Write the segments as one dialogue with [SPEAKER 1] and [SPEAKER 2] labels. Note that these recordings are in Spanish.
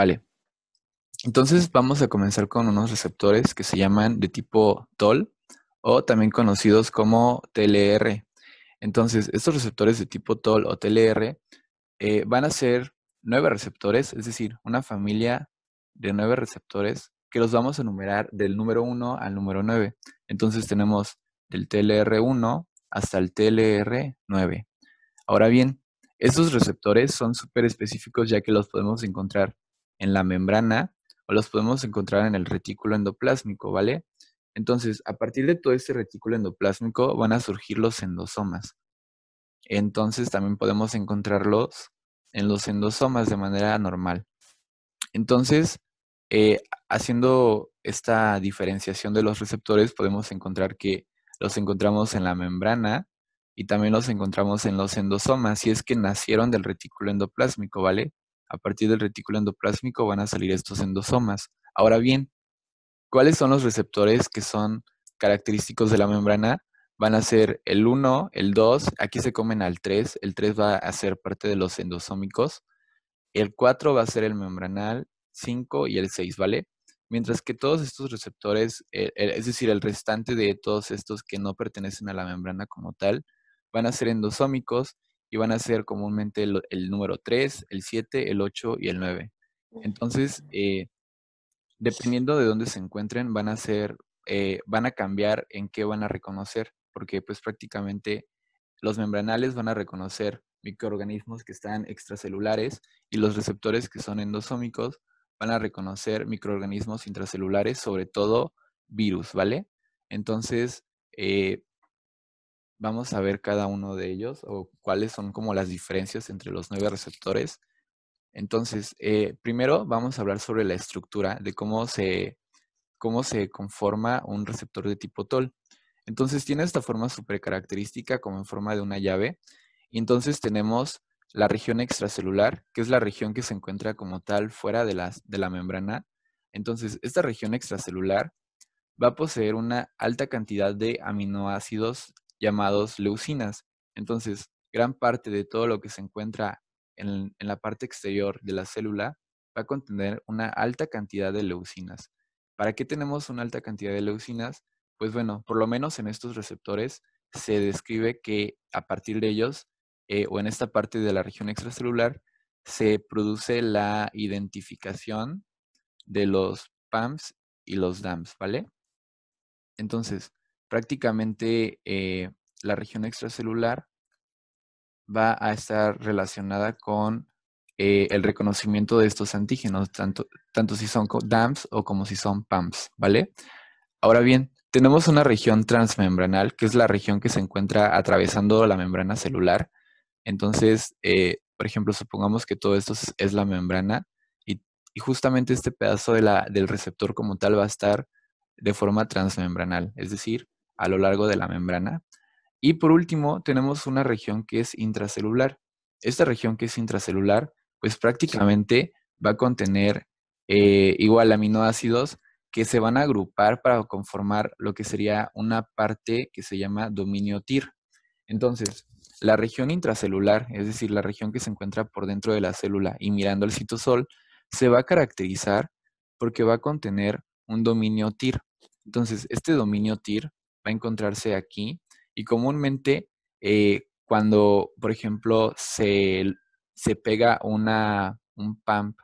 [SPEAKER 1] Vale. Entonces vamos a comenzar con unos receptores que se llaman de tipo TOL o también conocidos como TLR. Entonces, estos receptores de tipo TOL o TLR eh, van a ser nueve receptores, es decir, una familia de nueve receptores que los vamos a enumerar del número 1 al número 9. Entonces tenemos del TLR1 hasta el TLR9. Ahora bien, estos receptores son súper específicos ya que los podemos encontrar en la membrana o los podemos encontrar en el retículo endoplásmico, ¿vale? Entonces, a partir de todo este retículo endoplásmico van a surgir los endosomas. Entonces, también podemos encontrarlos en los endosomas de manera normal. Entonces, eh, haciendo esta diferenciación de los receptores, podemos encontrar que los encontramos en la membrana y también los encontramos en los endosomas, si es que nacieron del retículo endoplásmico, ¿vale? a partir del retículo endoplásmico van a salir estos endosomas. Ahora bien, ¿cuáles son los receptores que son característicos de la membrana? Van a ser el 1, el 2, aquí se comen al 3, el 3 va a ser parte de los endosómicos, el 4 va a ser el membranal, 5 y el 6, ¿vale? Mientras que todos estos receptores, eh, es decir, el restante de todos estos que no pertenecen a la membrana como tal, van a ser endosómicos y van a ser comúnmente el, número 3, el 7, el 8 y el 9. Entonces, eh, dependiendo de dónde se encuentren, van a ser, eh, van a cambiar en qué van a reconocer, porque pues prácticamente los membranales van a reconocer microorganismos que están extracelulares y los receptores que son endosómicos van a reconocer microorganismos intracelulares, sobre todo virus, ¿vale? Entonces, eh, vamos a ver cada uno de ellos o cuáles son como las diferencias entre los nueve receptores. Entonces, eh, primero vamos a hablar sobre la estructura, de cómo se, cómo se conforma un receptor de tipo TOL. Entonces, tiene esta forma súper característica como en forma de una llave. Y entonces tenemos la región extracelular, que es la región que se encuentra como tal fuera de, de la membrana. Entonces, esta región extracelular va a poseer una alta cantidad de aminoácidos llamados leucinas. Entonces, gran parte de todo lo que se encuentra en, la parte exterior de la célula va a contener una alta cantidad de leucinas. ¿Para qué tenemos una alta cantidad de leucinas? Pues bueno, por lo menos en estos receptores se describe que a partir de ellos, eh, o en esta parte de la región extracelular, se produce la identificación de los PAMs y los DAMs, ¿vale? Entonces, prácticamente eh, la región extracelular va a estar relacionada con eh, el reconocimiento de estos antígenos, tanto, tanto si son DAMPs o como si son PAMPs, ¿vale? Ahora bien, tenemos una región transmembranal, que es la región que se encuentra atravesando la membrana celular. Entonces, eh, por ejemplo, supongamos que todo esto es la membrana y, justamente este pedazo del receptor como tal va a estar de forma transmembranal, es decir, a lo largo de la membrana. Y por último, tenemos una región que es intracelular. Esta región que es intracelular, pues prácticamente va a contener eh, igual aminoácidos que se van a agrupar para conformar lo que sería una parte que se llama dominio TIR. Entonces, la región intracelular, es decir, la región que se encuentra por dentro de la célula y mirando el citosol, se va a caracterizar porque va a contener un dominio TIR. Entonces, este dominio TIR va a encontrarse aquí y comúnmente eh, cuando, por ejemplo, se, pega un pump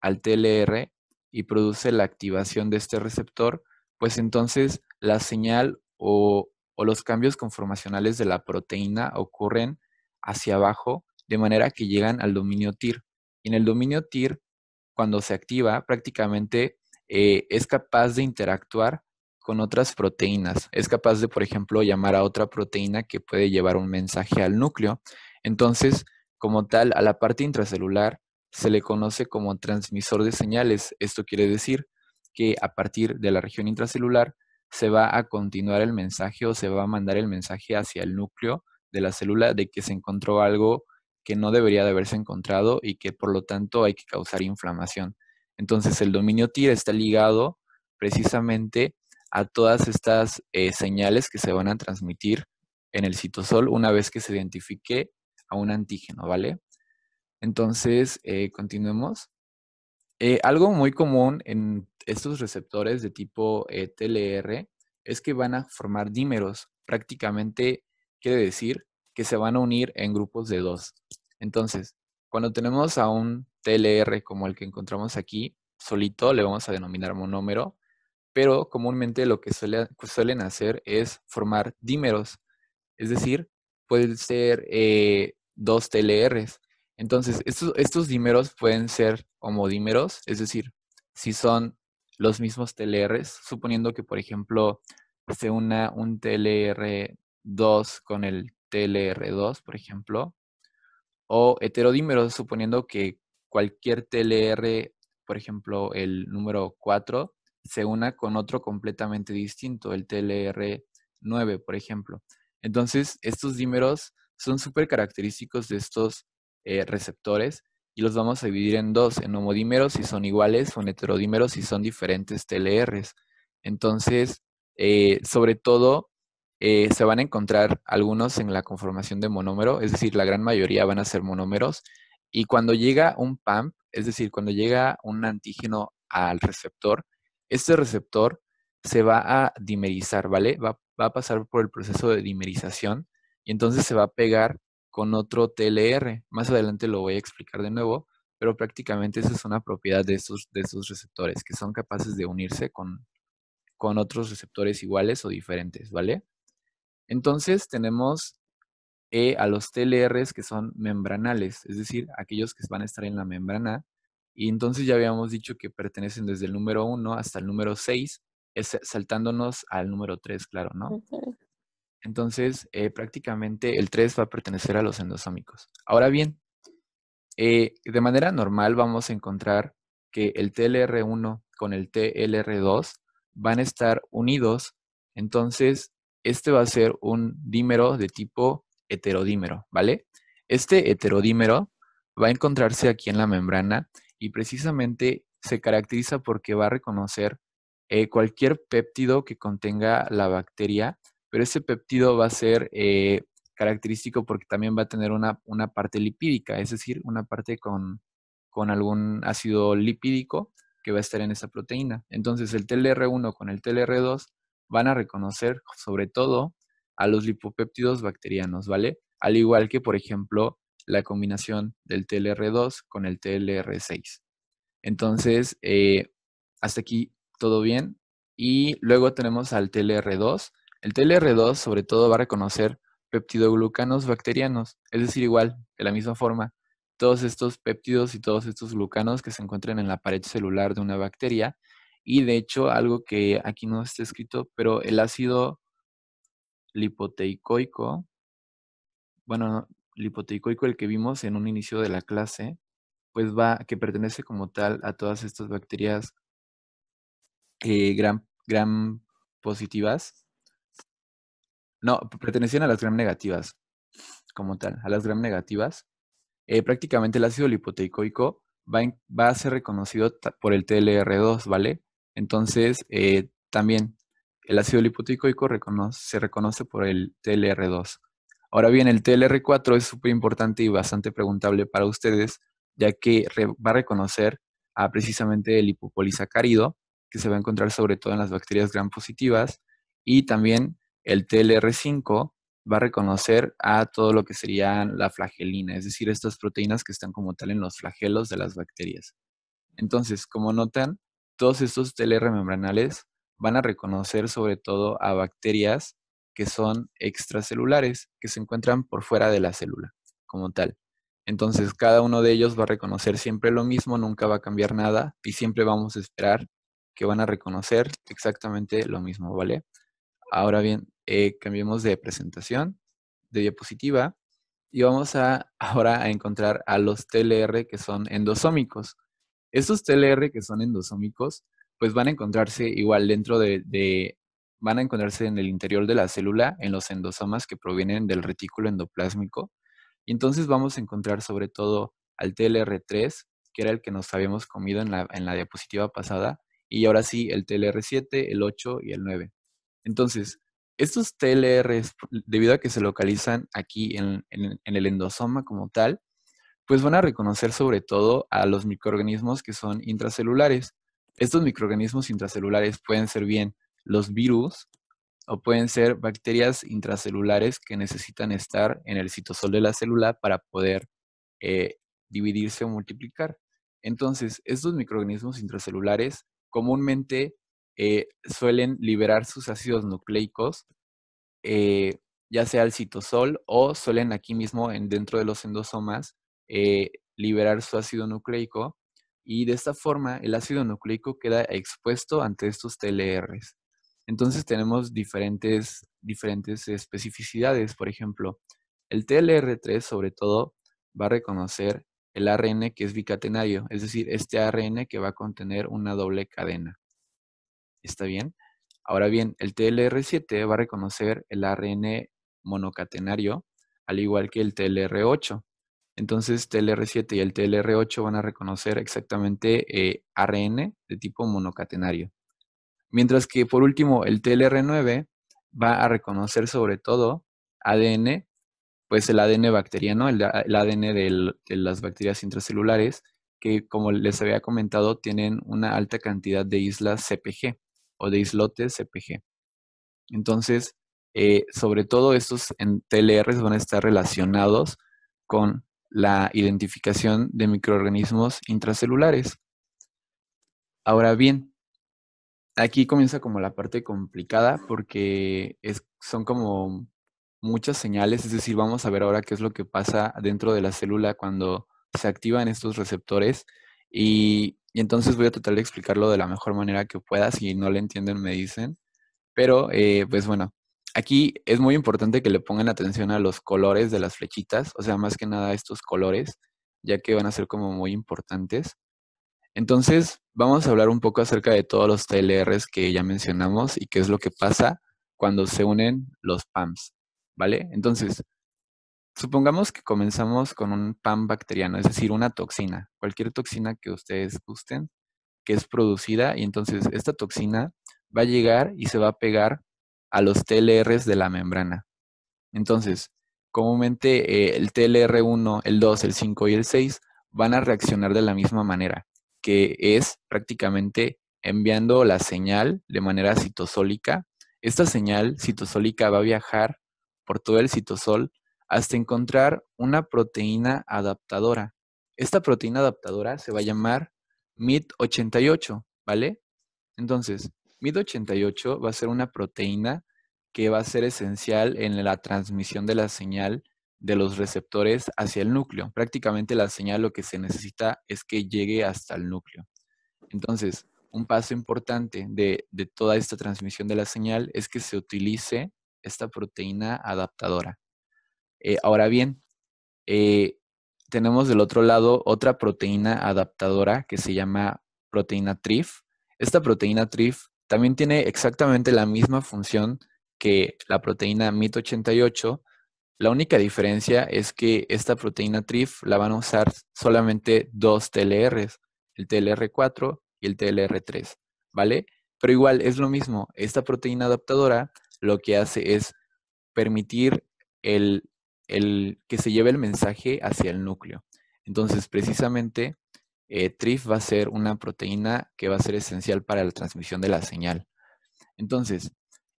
[SPEAKER 1] al TLR y produce la activación de este receptor, pues entonces la señal o, los cambios conformacionales de la proteína ocurren hacia abajo de manera que llegan al dominio TIR. Y en el dominio TIR, cuando se activa, prácticamente eh, es capaz de interactuar con otras proteínas. Es capaz de, por ejemplo, llamar a otra proteína que puede llevar un mensaje al núcleo. Entonces, como tal, a la parte intracelular se le conoce como transmisor de señales. Esto quiere decir que a partir de la región intracelular se va a continuar el mensaje o se va a mandar el mensaje hacia el núcleo de la célula de que se encontró algo que no debería de haberse encontrado y que por lo tanto hay que causar inflamación. Entonces el dominio TIR está ligado precisamente a todas estas eh, señales que se van a transmitir en el citosol una vez que se identifique a un antígeno, ¿vale? Entonces, eh, continuemos. Eh, algo muy común en estos receptores de tipo TLR es que van a formar dímeros. Prácticamente quiere decir que se van a unir en grupos de dos. Entonces, cuando tenemos a un TLR como el que encontramos aquí, solito le vamos a denominar monómero, pero comúnmente lo que pues, suelen hacer es formar dímeros, es decir, pueden ser eh, dos TLRs. Entonces, estos, estos dímeros pueden ser homodímeros, es decir, si son los mismos TLRs, suponiendo que, por ejemplo, se una un TLR2 con el TLR2, por ejemplo, o heterodímeros, suponiendo que cualquier TLR, por ejemplo, el número 4, se una con otro completamente distinto, el TLR9, por ejemplo. Entonces, estos dímeros son súper característicos de estos eh, receptores y los vamos a dividir en dos, en homodímeros si son iguales o en heterodímeros si son diferentes TLRs. Entonces, eh, sobre todo, eh, se van a encontrar algunos en la conformación de monómero, es decir, la gran mayoría van a ser monómeros. Y cuando llega un PAMP, es decir, cuando llega un antígeno al receptor, este receptor se va a dimerizar, ¿vale? Va, a pasar por el proceso de dimerización y entonces se va a pegar con otro TLR. Más adelante lo voy a explicar de nuevo, pero prácticamente esa es una propiedad de estos de receptores, que son capaces de unirse con, con otros receptores iguales o diferentes, ¿vale? Entonces tenemos e a los TLRs que son membranales, es decir, aquellos que van a estar en la membrana y entonces ya habíamos dicho que pertenecen desde el número 1 hasta el número 6, saltándonos al número 3, claro, ¿no? Entonces, eh, prácticamente el 3 va a pertenecer a los endosómicos. Ahora bien, eh, de manera normal vamos a encontrar que el TLR1 con el TLR2 van a estar unidos. Entonces, este va a ser un dímero de tipo heterodímero, ¿vale? Este heterodímero va a encontrarse aquí en la membrana y precisamente se caracteriza porque va a reconocer eh, cualquier péptido que contenga la bacteria, pero ese péptido va a ser eh, característico porque también va a tener una, parte lipídica, es decir, una parte con, con algún ácido lipídico que va a estar en esa proteína. Entonces el TLR1 con el TLR2 van a reconocer sobre todo a los lipopéptidos bacterianos, ¿vale? Al igual que, por ejemplo, la combinación del TLR2 con el TLR6. Entonces, eh, hasta aquí todo bien. Y luego tenemos al TLR2. El TLR2 sobre todo va a reconocer peptidoglucanos bacterianos, es decir, igual, de la misma forma, todos estos péptidos y todos estos glucanos que se encuentran en la pared celular de una bacteria. Y de hecho, algo que aquí no está escrito, pero el ácido lipoteicoico, bueno, Lipoteicoico, el que vimos en un inicio de la clase, pues va, que pertenece como tal a todas estas bacterias eh, gram, positivas. No, pertenecían a las gram negativas, como tal, a las gram negativas. Eh, prácticamente el ácido lipoteicoico va, a ser reconocido por el TLR2, ¿vale? Entonces, eh, también el ácido lipoteicoico se reconoce por el TLR2. Ahora bien, el TLR4 es súper importante y bastante preguntable para ustedes, ya que va a reconocer a precisamente el hipopolisacárido, que se va a encontrar sobre todo en las bacterias gram positivas, y también el TLR5 va a reconocer a todo lo que sería la flagelina, es decir, estas proteínas que están como tal en los flagelos de las bacterias. Entonces, como notan, todos estos TLR membranales van a reconocer sobre todo a bacterias que son extracelulares, que se encuentran por fuera de la célula, como tal. Entonces, cada uno de ellos va a reconocer siempre lo mismo, nunca va a cambiar nada y siempre vamos a esperar que van a reconocer exactamente lo mismo, ¿vale? Ahora bien, eh, cambiemos de presentación, de diapositiva, y vamos a ahora a encontrar a los TLR que son endosómicos. Estos TLR que son endosómicos, pues van a encontrarse igual dentro de van a encontrarse en el interior de la célula, en los endosomas que provienen del retículo endoplásmico. Y entonces vamos a encontrar sobre todo al TLR3, que era el que nos habíamos comido en la, en la diapositiva pasada, y ahora sí el TLR7, el 8 y el 9. Entonces, estos TLRs, debido a que se localizan aquí en, en, el endosoma como tal, pues van a reconocer sobre todo a los microorganismos que son intracelulares. Estos microorganismos intracelulares pueden ser bien los virus o pueden ser bacterias intracelulares que necesitan estar en el citosol de la célula para poder eh, dividirse o multiplicar. Entonces, estos microorganismos intracelulares comúnmente eh, suelen liberar sus ácidos nucleicos, eh, ya sea el citosol o suelen aquí mismo en, dentro de los endosomas liberar su ácido nucleico y de esta forma el ácido nucleico queda expuesto ante estos TLRs. Entonces tenemos diferentes, diferentes especificidades. Por ejemplo, el TLR3 sobre todo va a reconocer el ARN que es bicatenario, es decir, este ARN que va a contener una doble cadena. ¿Está bien? Ahora bien, el TLR7 va a reconocer el ARN monocatenario, al igual que el TLR8. Entonces, TLR7 y el TLR8 van a reconocer exactamente eh, ARN de tipo monocatenario. Mientras que por último el TLR9 va a reconocer sobre todo ADN, pues el ADN bacteriano, el, ADN de las bacterias intracelulares, que como les había comentado tienen una alta cantidad de islas CPG o de islotes CPG. Entonces, eh, sobre todo estos en TLRs van a estar relacionados con la identificación de microorganismos intracelulares. Ahora bien, aquí comienza como la parte complicada porque es, son como muchas señales, es decir, vamos a ver ahora qué es lo que pasa dentro de la célula cuando se activan estos receptores y, entonces voy a tratar de explicarlo de la mejor manera que pueda, si no le entienden me dicen, pero eh, pues bueno, aquí es muy importante que le pongan atención a los colores de las flechitas, o sea, más que nada estos colores, ya que van a ser como muy importantes. Entonces, vamos a hablar un poco acerca de todos los TLRs que ya mencionamos y qué es lo que pasa cuando se unen los PAMs, ¿vale? Entonces, supongamos que comenzamos con un PAM bacteriano, es decir, una toxina, cualquier toxina que ustedes gusten, que es producida y entonces esta toxina va a llegar y se va a pegar a los TLRs de la membrana. Entonces, comúnmente eh, el TLR1, el 2, el 5 y el 6 van a reaccionar de la misma manera que es prácticamente enviando la señal de manera citosólica. Esta señal citosólica va a viajar por todo el citosol hasta encontrar una proteína adaptadora. Esta proteína adaptadora se va a llamar MID88, ¿vale? Entonces, MID88 va a ser una proteína que va a ser esencial en la transmisión de la señal de los receptores hacia el núcleo. Prácticamente la señal lo que se necesita es que llegue hasta el núcleo. Entonces, un paso importante de, toda esta transmisión de la señal es que se utilice esta proteína adaptadora. Eh, ahora bien, eh, tenemos del otro lado otra proteína adaptadora que se llama proteína TRIF. Esta proteína TRIF también tiene exactamente la misma función que la proteína MIT88, la única diferencia es que esta proteína TRIF la van a usar solamente dos TLRs, el TLR4 y el TLR3, ¿vale? Pero igual es lo mismo, esta proteína adaptadora lo que hace es permitir el, que se lleve el mensaje hacia el núcleo. Entonces, precisamente, eh, TRIF va a ser una proteína que va a ser esencial para la transmisión de la señal. Entonces,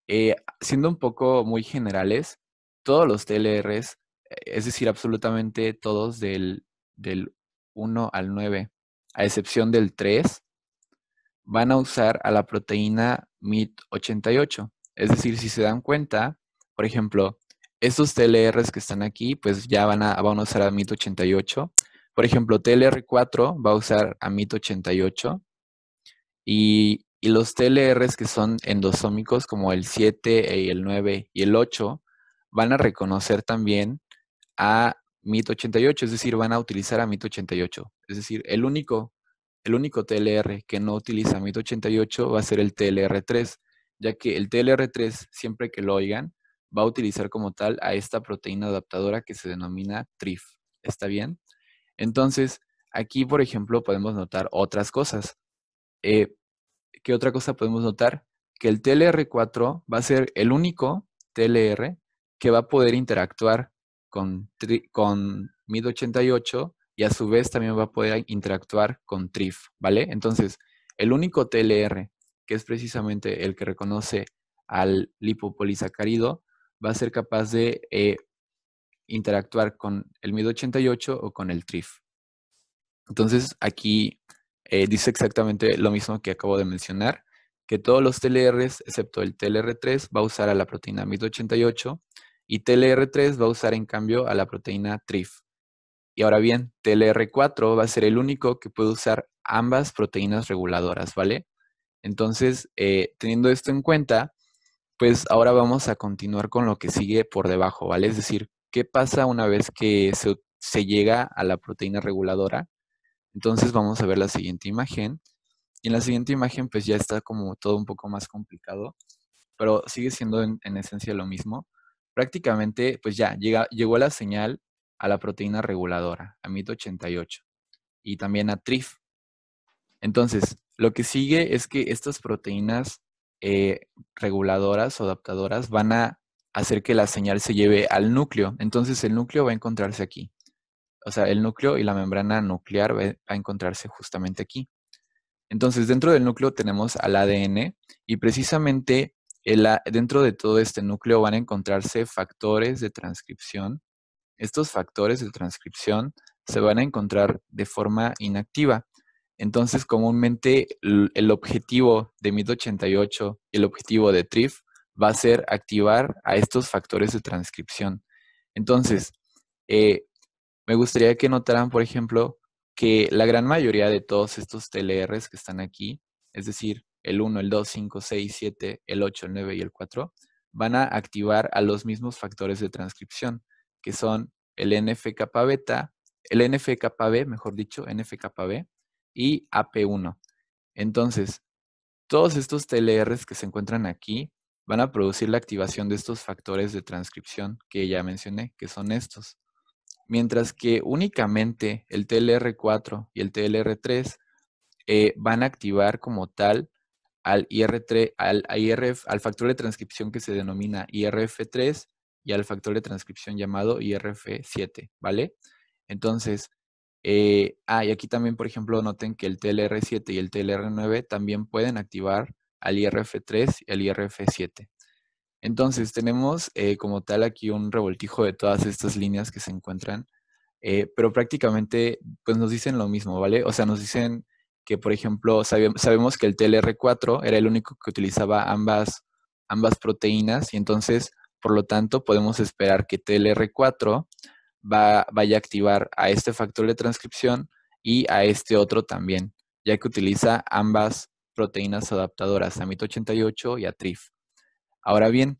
[SPEAKER 1] eh, siendo un poco muy generales, todos los TLRs, e-, es decir, absolutamente todos del, 1 al 9, a excepción del 3, van a usar a la proteína MIT88. Es decir, si se dan cuenta, por ejemplo, estos TLRs que están aquí, pues ya van a, van a usar a MIT88. Por ejemplo, TLR4 va a usar a MIT88. Y, los TLRs que son endosómicos, como el 7 y el 9 y el 8, van a reconocer también a MIT88, es decir, van a utilizar a MIT88. Es decir, el único, el único TLR que no utiliza MIT88 va a ser el TLR3, ya que el TLR3, siempre que lo oigan, va a utilizar como tal a esta proteína adaptadora que se denomina TRIF. ¿Está bien? Entonces, aquí, por ejemplo, podemos notar otras cosas. Eh, ¿Qué otra cosa podemos notar? Que el TLR4 va a ser el único TLR que va a poder interactuar con, MID88 y a su vez también va a poder interactuar con TRIF, ¿vale? Entonces, el único TLR, que es precisamente el que reconoce al lipopolisacárido, va a ser capaz de eh, interactuar con el MID88 o con el TRIF. Entonces, aquí eh, dice exactamente lo mismo que acabo de mencionar que todos los TLRs, excepto el TLR3, va a usar a la proteína MIT88 y TLR3 va a usar en cambio a la proteína TRIF. Y ahora bien, TLR4 va a ser el único que puede usar ambas proteínas reguladoras, ¿vale? Entonces, eh, teniendo esto en cuenta, pues ahora vamos a continuar con lo que sigue por debajo, ¿vale? Es decir, ¿qué pasa una vez que se llega a la proteína reguladora? Entonces vamos a ver la siguiente imagen y en la siguiente imagen pues ya está como todo un poco más complicado, pero sigue siendo en, esencia lo mismo. Prácticamente pues ya llega, llegó la señal a la proteína reguladora, a MIT88, y también a TRIF. Entonces, lo que sigue es que estas proteínas eh, reguladoras o adaptadoras van a hacer que la señal se lleve al núcleo. Entonces, el núcleo va a encontrarse aquí. O sea, el núcleo y la membrana nuclear va a encontrarse justamente aquí. Entonces, dentro del núcleo tenemos al ADN y precisamente dentro de todo este núcleo van a encontrarse factores de transcripción. Estos factores de transcripción se van a encontrar de forma inactiva. Entonces, comúnmente el objetivo de 1088 88 y el objetivo de TRIF va a ser activar a estos factores de transcripción. Entonces, eh, me gustaría que notaran, por ejemplo, que la gran mayoría de todos estos TLRs que están aquí, es decir, el 1, el 2, 5, 6, 7, el 8, el 9 y el 4, van a activar a los mismos factores de transcripción, que son el nf el nf mejor dicho, nf y AP1. Entonces, todos estos TLRs que se encuentran aquí van a producir la activación de estos factores de transcripción que ya mencioné, que son estos mientras que únicamente el TLR4 y el TLR3 eh, van a activar como tal al, al, al factor de transcripción que se denomina IRF3 y al factor de transcripción llamado IRF7, ¿vale? Entonces, eh, ah, y aquí también, por ejemplo, noten que el TLR7 y el TLR9 también pueden activar al IRF3 y al IRF7, entonces, tenemos eh, como tal aquí un revoltijo de todas estas líneas que se encuentran, eh, pero prácticamente pues nos dicen lo mismo, ¿vale? O sea, nos dicen que, por ejemplo, sabemos que el TLR4 era el único que utilizaba ambas, ambas proteínas y entonces, por lo tanto, podemos esperar que TLR4 vaya a activar a este factor de transcripción y a este otro también, ya que utiliza ambas proteínas adaptadoras, a MIT88 y a TRIF. Ahora bien,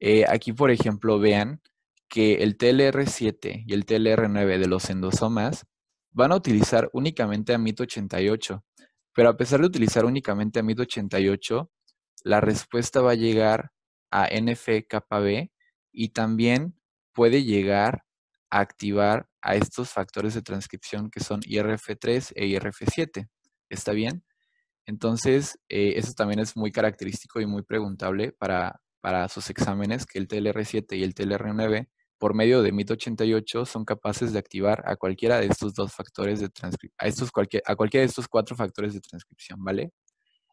[SPEAKER 1] eh, aquí, por ejemplo, vean que el TLR7 y el TLR9 de los endosomas van a utilizar únicamente AMIT88, pero a pesar de utilizar únicamente AMIT88, la respuesta va a llegar a NFKB y también puede llegar a activar a estos factores de transcripción que son IRF3 e IRF7. ¿Está bien? Entonces, eh, eso también es muy característico y muy preguntable para para sus exámenes que el TLR7 y el TLR9, por medio de MIT88, son capaces de activar a cualquiera de estos dos factores de transcripción, a, a cualquiera de estos cuatro factores de transcripción, ¿vale?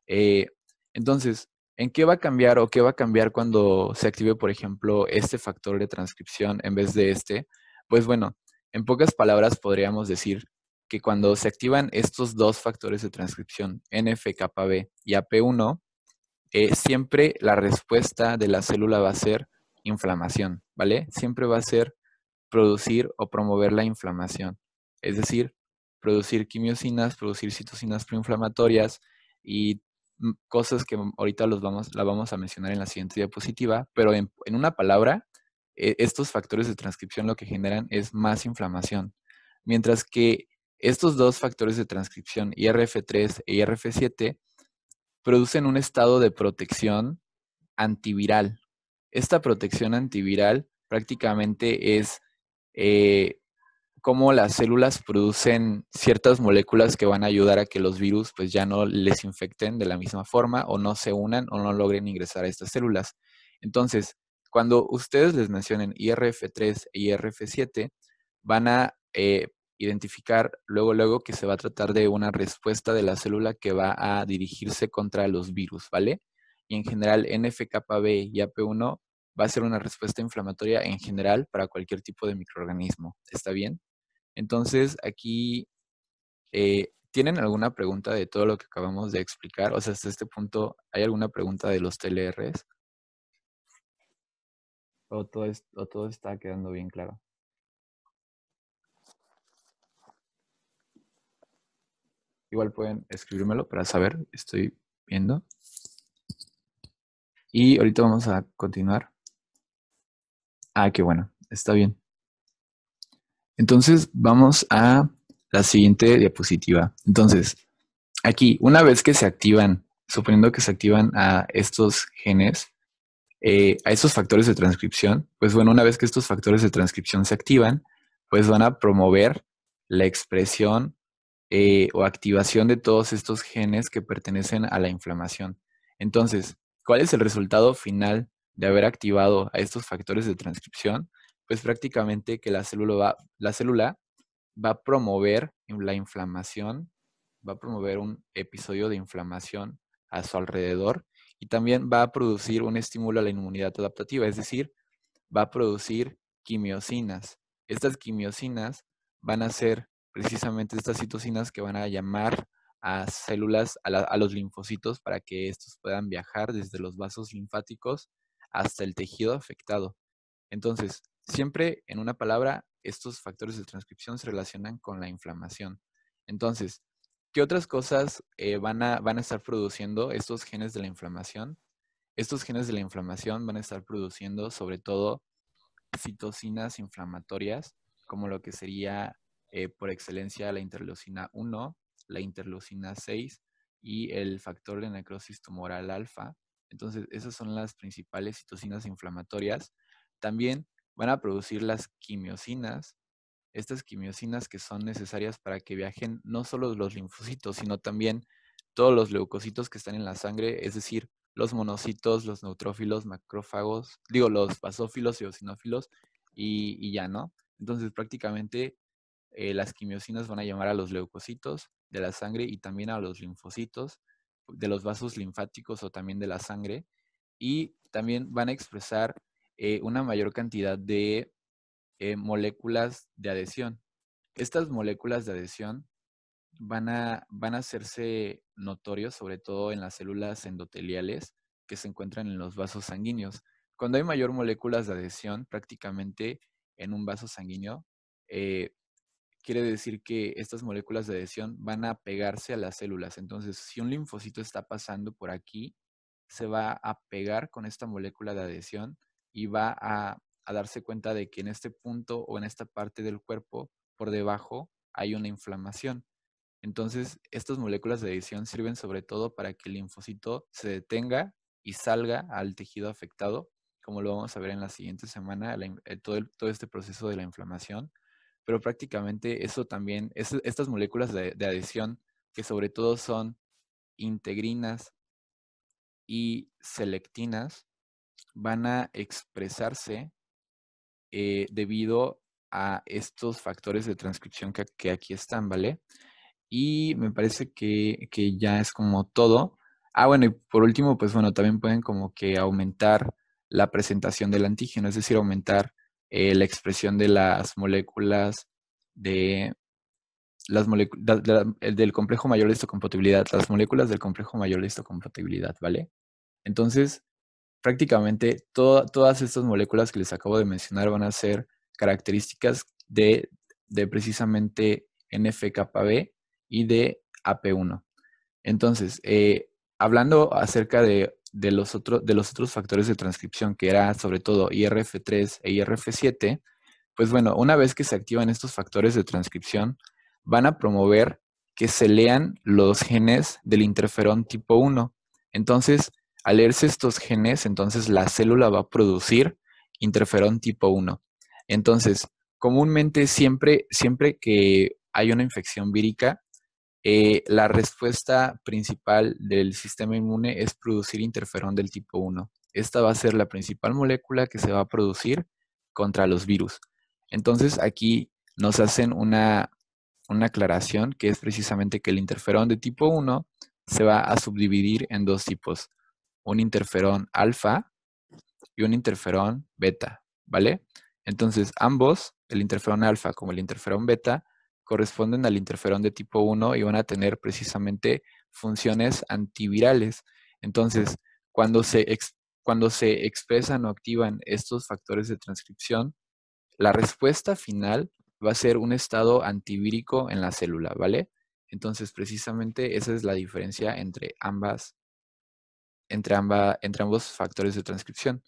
[SPEAKER 1] Eh, entonces, ¿en qué va a cambiar o qué va a cambiar cuando se active, por ejemplo, este factor de transcripción en vez de este? Pues bueno, en pocas palabras podríamos decir que cuando se activan estos dos factores de transcripción, NFKB y AP1, eh, siempre la respuesta de la célula va a ser inflamación, ¿vale? Siempre va a ser producir o promover la inflamación, es decir, producir quimiosinas, producir citocinas proinflamatorias y cosas que ahorita los vamos, la vamos a mencionar en la siguiente diapositiva, pero en, una palabra, e, estos factores de transcripción lo que generan es más inflamación, mientras que estos dos factores de transcripción, IRF3 e IRF7, producen un estado de protección antiviral. Esta protección antiviral prácticamente es eh, cómo las células producen ciertas moléculas que van a ayudar a que los virus pues ya no les infecten de la misma forma o no se unan o no logren ingresar a estas células. Entonces, cuando ustedes les mencionen IRF3 e IRF7, van a eh, identificar luego, luego que se va a tratar de una respuesta de la célula que va a dirigirse contra los virus, ¿vale? Y en general, NFKB y AP1 va a ser una respuesta inflamatoria en general para cualquier tipo de microorganismo. ¿Está bien? Entonces, aquí, eh, ¿tienen alguna pregunta de todo lo que acabamos de explicar? O sea, hasta este punto, ¿hay alguna pregunta de los TLRs? ¿O todo, o todo está quedando bien claro? Igual pueden escribírmelo para saber, estoy viendo. Y ahorita vamos a continuar. Ah, qué bueno, está bien. Entonces vamos a la siguiente diapositiva. Entonces, aquí, una vez que se activan, suponiendo que se activan a estos genes, eh, a estos factores de transcripción, pues bueno, una vez que estos factores de transcripción se activan, pues van a promover la expresión eh, o activación de todos estos genes que pertenecen a la inflamación. Entonces, ¿cuál es el resultado final de haber activado a estos factores de transcripción? Pues prácticamente que la célula va, la célula va a promover la inflamación, va a promover un episodio de inflamación a su alrededor y también va a producir un estímulo a la inmunidad adaptativa, es decir, va a producir quimiosinas. Estas quimiosinas van a ser precisamente estas citocinas que van a llamar a células, a, los linfocitos, para que estos puedan viajar desde los vasos linfáticos hasta el tejido afectado. Entonces, siempre en una palabra, estos factores de transcripción se relacionan con la inflamación. Entonces, ¿qué otras cosas eh, van, a, van a estar produciendo estos genes de la inflamación? Estos genes de la inflamación van a estar produciendo sobre todo citocinas inflamatorias, como lo que sería eh, por excelencia la interleucina 1, la interleucina 6 y el factor de necrosis tumoral alfa. Entonces, esas son las principales citocinas inflamatorias. También van a producir las quimiosinas, estas quimiosinas que son necesarias para que viajen no solo los linfocitos, sino también todos los leucocitos que están en la sangre, es decir, los monocitos, los neutrófilos, macrófagos, digo, los basófilos y eosinófilos y, ya, ¿no? Entonces, prácticamente eh, las quimiosinas van a llamar a los leucocitos de la sangre y también a los linfocitos de los vasos linfáticos o también de la sangre. Y también van a expresar eh, una mayor cantidad de eh, moléculas de adhesión. Estas moléculas de adhesión van a, van a hacerse notorios, sobre todo en las células endoteliales que se encuentran en los vasos sanguíneos. Cuando hay mayor moléculas de adhesión, prácticamente en un vaso sanguíneo, quiere decir que estas moléculas de adhesión van a pegarse a las células. Entonces, si un linfocito está pasando por aquí, se va a pegar con esta molécula de adhesión y va a, darse cuenta de que en este punto o en esta parte del cuerpo, por debajo, hay una inflamación. Entonces, estas moléculas de adhesión sirven sobre todo para que el linfocito se detenga y salga al tejido afectado, como lo vamos a ver en la siguiente semana, eh, todo, todo este proceso de la inflamación pero prácticamente eso también, es, estas moléculas de, adhesión, que sobre todo son integrinas y selectinas, van a expresarse eh, debido a estos factores de transcripción que, aquí están, ¿vale? Y me parece que, que ya es como todo. Ah, bueno, y por último, pues bueno, también pueden como que aumentar la presentación del antígeno, es decir, aumentar eh, la expresión de las moléculas de las moléculas del complejo mayor de histocompatibilidad, las moléculas del complejo mayor de histocompatibilidad, ¿vale? Entonces, prácticamente todas estas moléculas que les acabo de mencionar van a ser características de, precisamente NFKB y de AP1. Entonces, eh, hablando acerca de de los, de los otros factores de transcripción, que era sobre todo IRF3 e IRF7, pues bueno, una vez que se activan estos factores de transcripción, van a promover que se lean los genes del interferón tipo 1. Entonces, al leerse estos genes, entonces la célula va a producir interferón tipo 1. Entonces, comúnmente siempre, siempre que hay una infección vírica, eh, la respuesta principal del sistema inmune es producir interferón del tipo 1. Esta va a ser la principal molécula que se va a producir contra los virus. Entonces aquí nos hacen una, una aclaración que es precisamente que el interferón de tipo 1 se va a subdividir en dos tipos, un interferón alfa y un interferón beta, ¿vale? Entonces ambos, el interferón alfa como el interferón beta, corresponden al interferón de tipo 1 y van a tener precisamente funciones antivirales. Entonces, cuando se, cuando se expresan o activan estos factores de transcripción, la respuesta final va a ser un estado antivírico en la célula, ¿vale? Entonces, precisamente esa es la diferencia entre ambas, entre, entre ambos factores de transcripción.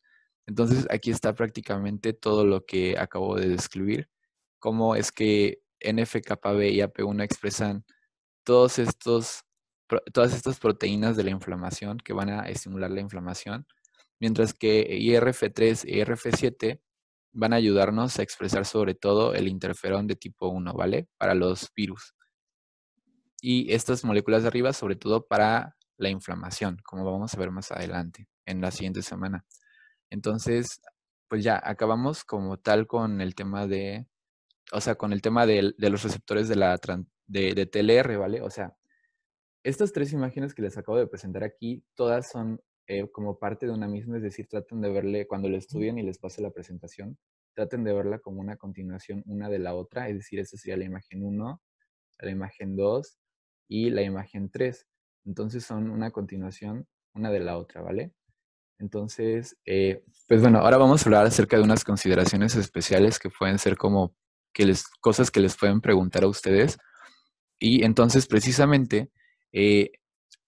[SPEAKER 1] Entonces, aquí está prácticamente todo lo que acabo de describir, cómo es que NFKB y AP1 expresan todos estos, todas estas proteínas de la inflamación que van a estimular la inflamación, mientras que IRF3 y IRF7 van a ayudarnos a expresar sobre todo el interferón de tipo 1, ¿vale? Para los virus. Y estas moléculas de arriba, sobre todo para la inflamación, como vamos a ver más adelante, en la siguiente semana. Entonces, pues ya acabamos como tal con el tema de o sea, con el tema de, los receptores de, la, de, de TLR, ¿vale? O sea, estas tres imágenes que les acabo de presentar aquí, todas son eh, como parte de una misma, es decir, traten de verle cuando lo estudian y les pase la presentación, traten de verla como una continuación una de la otra, es decir, esta sería la imagen 1, la imagen 2 y la imagen 3. Entonces son una continuación una de la otra, ¿vale? Entonces, eh, pues bueno, ahora vamos a hablar acerca de unas consideraciones especiales que pueden ser como que les, cosas que les pueden preguntar a ustedes. Y entonces, precisamente, eh,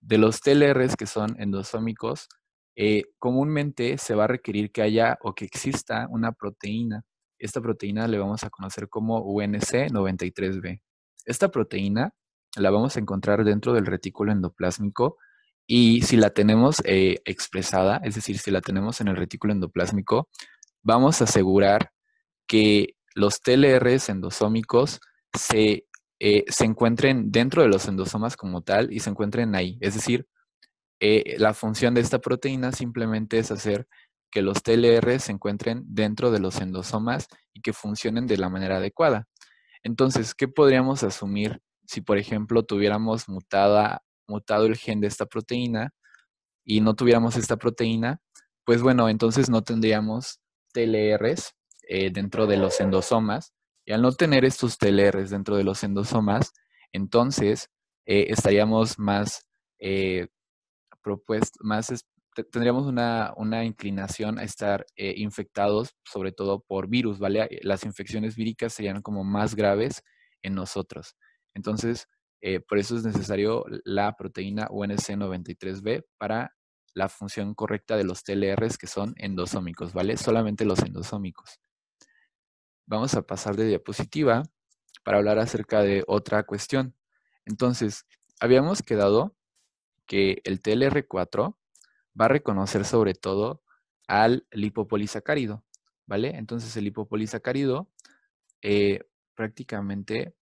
[SPEAKER 1] de los TLRs que son endosómicos, eh, comúnmente se va a requerir que haya o que exista una proteína. Esta proteína le vamos a conocer como UNC93B. Esta proteína la vamos a encontrar dentro del retículo endoplásmico y si la tenemos eh, expresada, es decir, si la tenemos en el retículo endoplásmico, vamos a asegurar que los TLRs endosómicos eh, se, encuentren dentro de los endosomas como tal y se encuentren ahí. Es decir, eh, la función de esta proteína simplemente es hacer que los TLRs se encuentren dentro de los endosomas y que funcionen de la manera adecuada. Entonces, ¿qué podríamos asumir si, por ejemplo, tuviéramos mutada, mutado el gen de esta proteína y no tuviéramos esta proteína? Pues bueno, entonces no tendríamos TLRs eh, dentro de los endosomas. Y al no tener estos TLRs dentro de los endosomas, entonces eh, estaríamos más eh, propuestos, más tendríamos una, inclinación a estar infectados, sobre todo por virus, ¿vale? Las infecciones víricas serían como más graves en nosotros. Entonces, por eso es necesario la proteína UNC93B para la función correcta de los TLRs que son endosómicos, ¿vale? Solamente los endosómicos vamos a pasar de diapositiva para hablar acerca de otra cuestión. Entonces, habíamos quedado que el TLR4 va a reconocer sobre todo al lipopolisacárido, ¿vale? Entonces el lipopolisacárido eh, prácticamente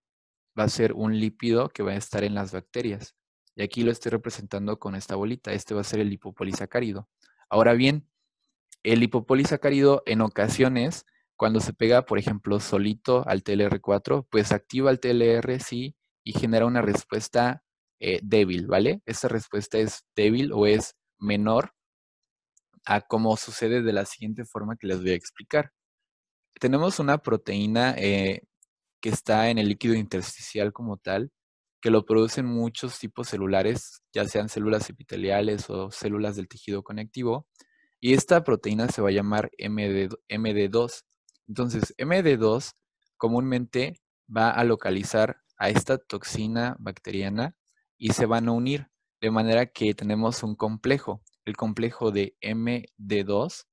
[SPEAKER 1] va a ser un lípido que va a estar en las bacterias. Y aquí lo estoy representando con esta bolita. Este va a ser el lipopolisacárido. Ahora bien, el lipopolisacárido en ocasiones cuando se pega, por ejemplo, solito al TLR4, pues activa el TLR, sí, y genera una respuesta eh, débil, ¿vale? Esta respuesta es débil o es menor a como sucede de la siguiente forma que les voy a explicar. Tenemos una proteína eh, que está en el líquido intersticial como tal, que lo producen muchos tipos celulares, ya sean células epiteliales o células del tejido conectivo. Y esta proteína se va a llamar MD, 2 entonces, MD2 comúnmente va a localizar a esta toxina bacteriana y se van a unir, de manera que tenemos un complejo, el complejo de MD2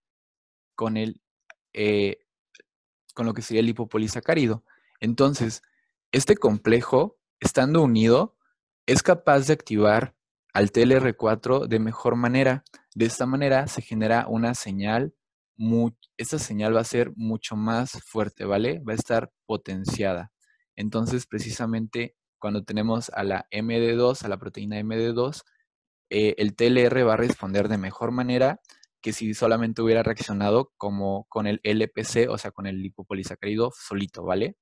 [SPEAKER 1] con, el, eh, con lo que sería el hipopolisacárido. Entonces, este complejo, estando unido, es capaz de activar al TLR4 de mejor manera. De esta manera se genera una señal esta señal va a ser mucho más fuerte, ¿vale? Va a estar potenciada. Entonces, precisamente cuando tenemos a la MD2, a la proteína MD2, eh, el TLR va a responder de mejor manera que si solamente hubiera reaccionado como con el LPC, o sea, con el lipopolisacárido solito, ¿vale?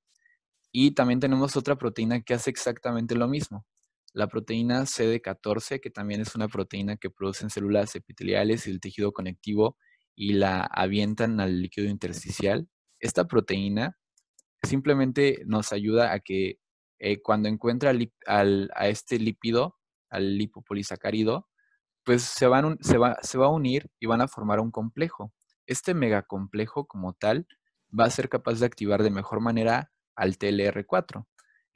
[SPEAKER 1] Y también tenemos otra proteína que hace exactamente lo mismo. La proteína CD14, que también es una proteína que producen células epiteliales y el tejido conectivo y la avientan al líquido intersticial. Esta proteína simplemente nos ayuda a que eh, cuando encuentra a este lípido, al lipopolisacárido, pues se, se, va, se va a unir y van a formar un complejo. Este megacomplejo como tal va a ser capaz de activar de mejor manera al TLR4.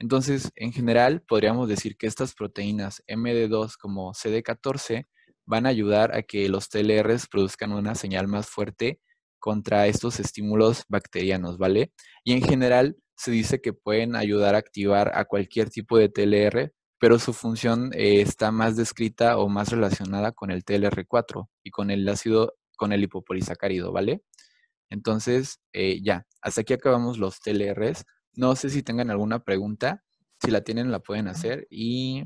[SPEAKER 1] Entonces, en general, podríamos decir que estas proteínas MD2 como CD14 van a ayudar a que los TLRs produzcan una señal más fuerte contra estos estímulos bacterianos, ¿vale? Y en general se dice que pueden ayudar a activar a cualquier tipo de TLR, pero su función eh, está más descrita o más relacionada con el TLR4 y con el ácido, con el hipopolisacárido, ¿vale? Entonces, eh, ya, hasta aquí acabamos los TLRs. No sé si tengan alguna pregunta. Si la tienen, la pueden hacer. Y